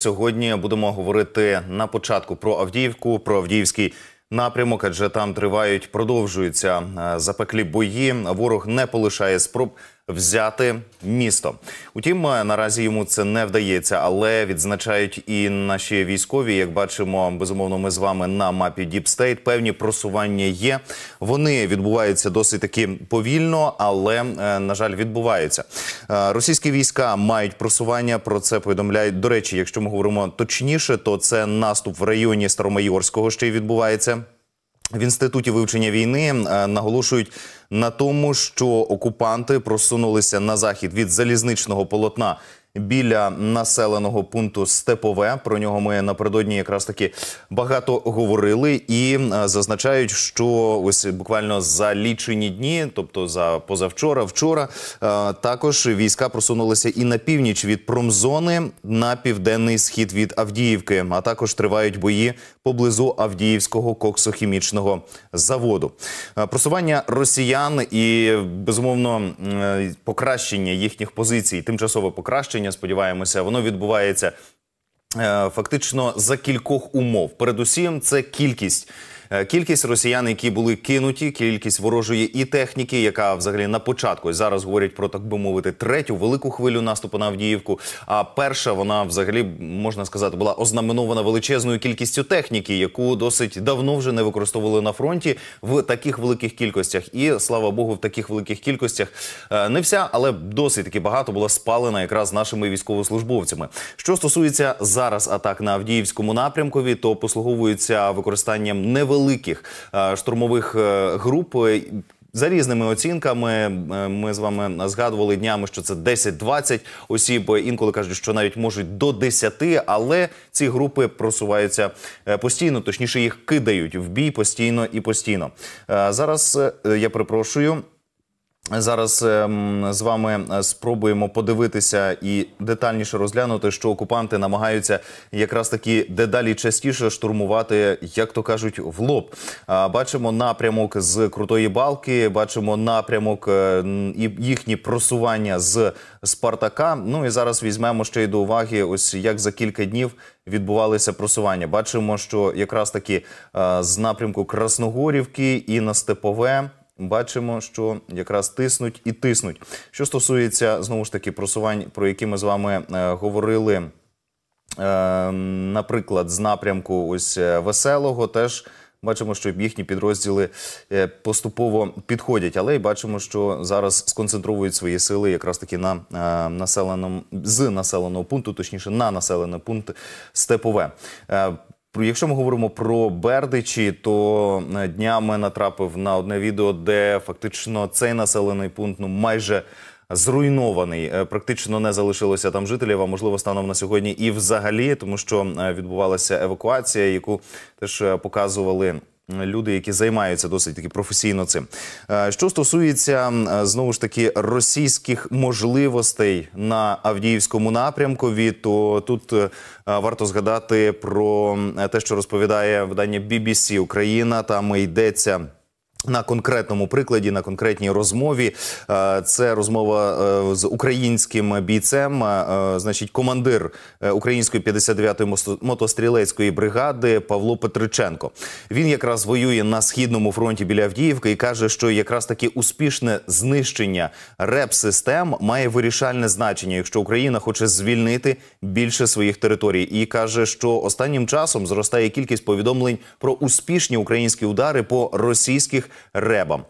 Сьогодні будемо говорити на початку про Авдіївку, про Авдіївський напрямок, адже там тривають, продовжуються е, запеклі бої. Ворог не полишає спроб взяти місто. Утім, е, наразі йому це не вдається, але відзначають і наші військові. Як бачимо, безумовно, ми з вами на мапі Діпстейт. Певні просування є. Вони відбуваються досить таки повільно, але е, на жаль, відбуваються. Е, російські війська мають просування. Про це повідомляють. До речі, якщо ми говоримо точніше, то це наступ в районі Старомайорського ще й відбувається. В інституті вивчення війни е, наголошують на тому, що окупанти просунулися на захід від залізничного полотна біля населеного пункту Степове. Про нього ми напередодні якраз таки багато говорили і е, зазначають, що ось буквально за лічені дні, тобто за позавчора, вчора, е, також війська просунулися і на північ від промзони на південний схід від Авдіївки. А також тривають бої поблизу Авдіївського коксохімічного заводу. Е, просування росіян і безумовно покращення їхніх позицій, тимчасове покращення рішення. Сподіваємося, воно відбувається. Е, фактично за кількох умов, передусім, це кількість Е, кількість росіян, які були кинуті, кількість ворожої і техніки, яка взагалі на початку зараз говорять про так би мовити третю велику хвилю наступу на Авдіївку. А перша вона взагалі можна сказати була ознаменована величезною кількістю техніки, яку досить давно вже не використовували на фронті в таких великих кількостях. І слава Богу, в таких великих кількостях е, не вся, але досить таки багато була спалена якраз нашими військовослужбовцями. Що стосується зараз атак на Авдіївському напрямкові, то послуговуються використанням невели великих е, штурмових е, груп. Е, за різними оцінками, ми з вами згадували днями, що це 10-20 осіб. Інколи кажуть, що навіть можуть до 10, але ці групи просуваються постійно, точніше їх кидають в бій постійно і постійно. Зараз я припрошую. Зараз ем, з вами е, спробуємо подивитися і детальніше розглянути, що окупанти намагаються якраз таки дедалі частіше штурмувати, як то кажуть, в лоб. Бачимо напрямок з крутої балки, бачимо напрямок е, і їхні просування з Спартака. Ну і зараз візьмемо ще й до уваги, ось як за кілька днів. Відбувалися просування. Бачимо, що якраз таки е, з напрямку Красногорівки і на Степове бачимо, що якраз тиснуть і тиснуть. Що стосується знову ж таки просувань, про які ми з вами е, говорили, е, наприклад, з напрямку ось е, веселого, теж. Бачимо, що їхні підрозділи е, поступово підходять, але й бачимо, що зараз сконцентрують свої сили якраз таки на е, населеному з населеного пункту, точніше на населений пункт Степове. Е, Якщо ми говоримо про Бердичі, то е, днями натрапив на одне відео, де фактично цей населений пункт ну майже. Зруйнований, е, практично не залишилося там жителів. А можливо, станом на сьогодні і взагалі, тому що е, відбувалася евакуація, яку теж показували люди, які займаються досить таки професійно цим. Е, що стосується е, знову ж таки російських можливостей на Авдіївському напрямкові, то тут е, варто згадати про те, що розповідає видання BBC Україна, там йдеться. На конкретному прикладі, на конкретній розмові, е, це розмова е, з українським бійцем. Е, значить, командир української 59-ї мотострілецької бригади Павло Петриченко. Він якраз воює на східному фронті біля Авдіївки і каже, що якраз таке успішне знищення реп-систем має вирішальне значення, якщо Україна хоче звільнити більше своїх територій, і каже, що останнім часом зростає кількість повідомлень про успішні українські удари по російських ребам.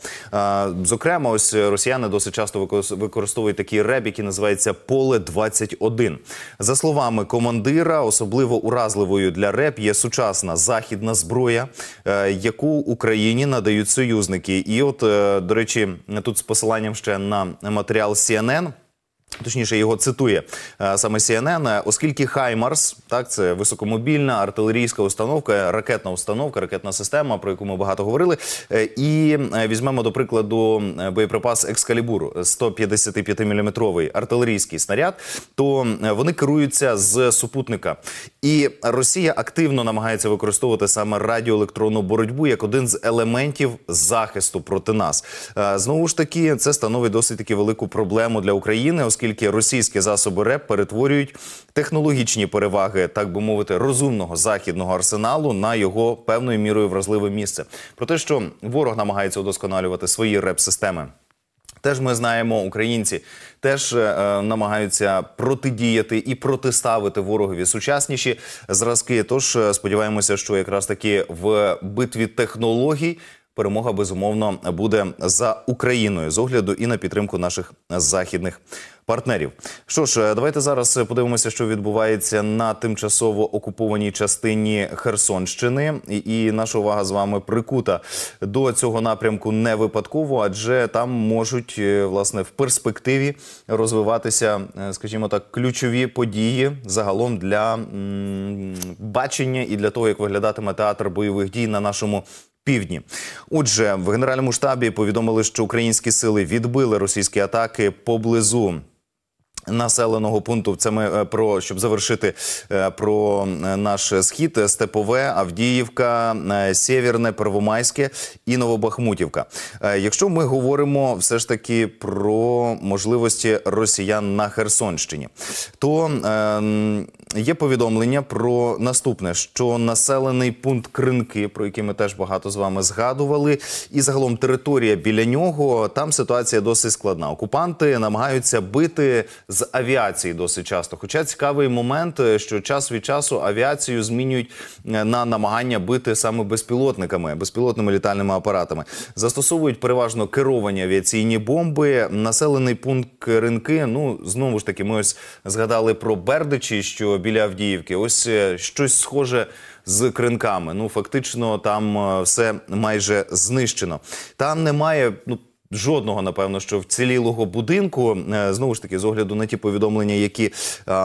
Зокрема, ось росіяни досить часто використовують такий реб, який називається поле 21 За словами командира, особливо уразливою для реб є сучасна західна зброя, е, яку Україні надають союзники. І, от е, до речі, тут з посиланням ще на матеріал CNN – Точніше, його цитує е, саме CNN, е, оскільки Хаймарс, так це високомобільна артилерійська установка, ракетна установка, ракетна система, про яку ми багато говорили. Е, і візьмемо до прикладу боєприпас Екскалібур 155-мм артилерійський снаряд. То вони керуються з супутника, і Росія активно намагається використовувати саме радіоелектронну боротьбу як один з елементів захисту проти нас. Знову ж таки, це становить досить таки велику проблему для України оскільки російські засоби РЕП перетворюють технологічні переваги, так би мовити, розумного західного арсеналу на його певною мірою вразливе місце. Про те, що ворог намагається удосконалювати свої реп-системи. Теж ми знаємо, українці теж е, е намагаються протидіяти і протиставити ворогові сучасніші зразки. Тож е, сподіваємося, що якраз таки в битві технологій перемога безумовно буде за Україною з огляду і на підтримку наших західних партнерів. Що ж, давайте зараз подивимося, що відбувається на тимчасово окупованій частині Херсонщини, і наша увага з вами прикута до цього напрямку не випадково, адже там можуть е, власне в перспективі розвиватися, е, скажімо так, ключові події загалом для м бачення і для того, як виглядатиме театр бойових дій на нашому півдні. Отже, в генеральному штабі повідомили, що українські сили відбили російські атаки поблизу. Населеного пункту це ми е, про щоб завершити е, про е, наш схід Степове, Авдіївка, Сєвєрне, Первомайське і Новобахмутівка. Якщо ми говоримо все ж таки про можливості росіян на Херсонщині, то е є повідомлення про наступне: що населений пункт Кринки, про який ми теж багато з вами згадували, і загалом територія біля нього там ситуація досить складна. Окупанти намагаються бити з авіації досить часто. Хоча цікавий момент, що час від часу авіацію змінюють е, на намагання бити саме безпілотниками, безпілотними літальними апаратами, застосовують переважно керовані авіаційні бомби. Населений пункт Кринки, ну знову ж таки, ми ось згадали про Бердичі, що біля Авдіївки. Ось е, щось схоже з кринками. Ну фактично, там е, все майже знищено. Там немає ну. Жодного, напевно, що вцілілого будинку е, знову ж таки з огляду на ті повідомлення, які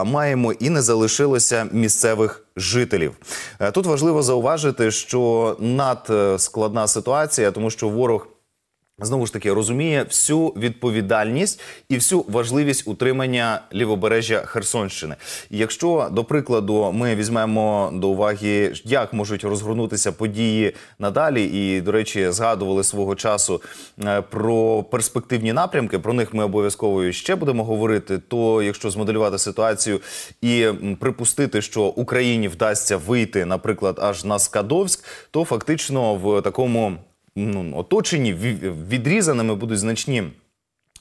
маємо, і не залишилося місцевих жителів. Тут важливо зауважити, що надскладна ситуація, тому що ворог Знову ж таки розуміє всю відповідальність і всю важливість утримання лівобережжя Херсонщини. якщо до прикладу ми візьмемо до уваги, як можуть розгорнутися події надалі, і до речі, згадували свого часу е, про перспективні напрямки. Про них ми обов'язково ще будемо говорити. То якщо змоделювати ситуацію і припустити, що Україні вдасться вийти, наприклад, аж на Скадовськ, то фактично в такому ну, оточені, відрізаними будуть значні.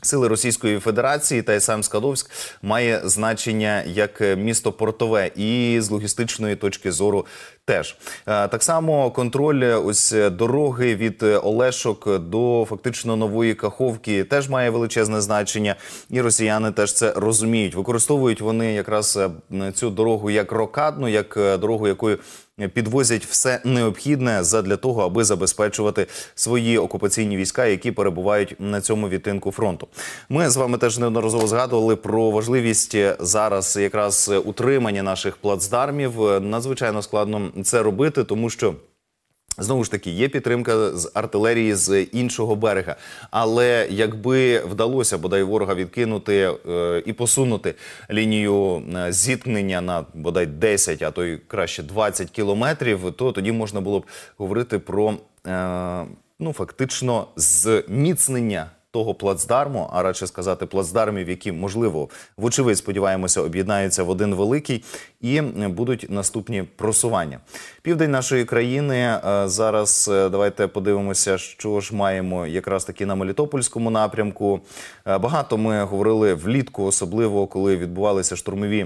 Сили Російської Федерації та і сам Скадовськ має значення як місто портове, і з логістичної точки зору теж е, так само контроль ось дороги від Олешок до фактично нової Каховки теж має величезне значення, і росіяни теж це розуміють. Використовують вони якраз е, цю дорогу як рокадну, як е, дорогу, якою підвозять все необхідне задля того, аби забезпечувати свої окупаційні війська, які перебувають на цьому відтинку фронту. Ми з вами теж неодноразово згадували про важливість зараз якраз утримання наших плацдармів. Надзвичайно складно це робити, тому що. Знову ж таки, є підтримка з артилерії з іншого берега, але якби вдалося бодай ворога відкинути е, і посунути лінію е, зіткнення на бодай 10, а то й краще 20 кілометрів, то тоді можна було б говорити про е, ну фактично зміцнення того плацдарму, а радше сказати, плацдармів, які можливо вочевидь сподіваємося, об'єднаються в один великий, і будуть наступні просування. Південь нашої країни е, зараз е, давайте подивимося, що ж маємо якраз таки на Мелітопольському напрямку. Е, багато ми говорили влітку, особливо коли відбувалися штурмові.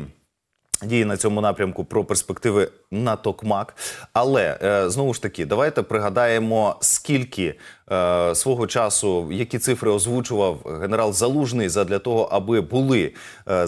Дії на цьому напрямку про перспективи на токмак, але е, знову ж таки, давайте пригадаємо, скільки е, свого часу які цифри озвучував генерал Залужний задля того, аби були, е,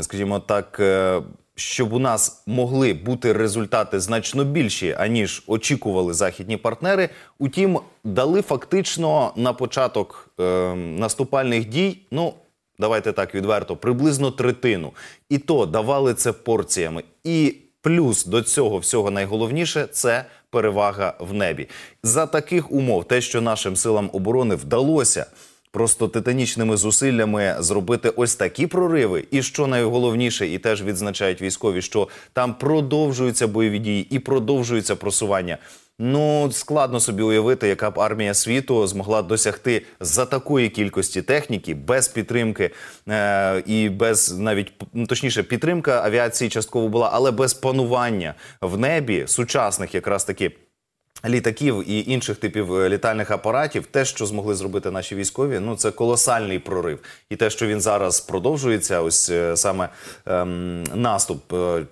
скажімо так. Е, щоб у нас могли бути результати значно більші, аніж очікували західні партнери, утім дали фактично на початок е, наступальних дій. Ну Давайте так відверто, приблизно третину. І то давали це порціями. І плюс до цього всього найголовніше це перевага в небі. За таких умов, те, що нашим силам оборони вдалося просто титанічними зусиллями зробити ось такі прориви. І що найголовніше, і теж відзначають військові, що там продовжуються бойові дії і продовжується просування. Ну складно собі уявити, яка б армія світу змогла досягти за такої кількості техніки без підтримки е і без навіть ну, точніше підтримка авіації частково була, але без панування в небі сучасних якраз таки. Літаків і інших типів е, літальних апаратів, те, що змогли зробити наші військові, ну це колосальний прорив, і те, що він зараз продовжується, ось е, саме ем, наступ. Е,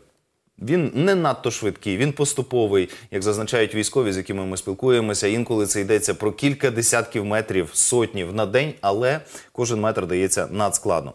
він не надто швидкий, він поступовий, як зазначають військові, з якими ми спілкуємося. Інколи це йдеться про кілька десятків метрів, сотнів на день, але кожен метр дається надскладно.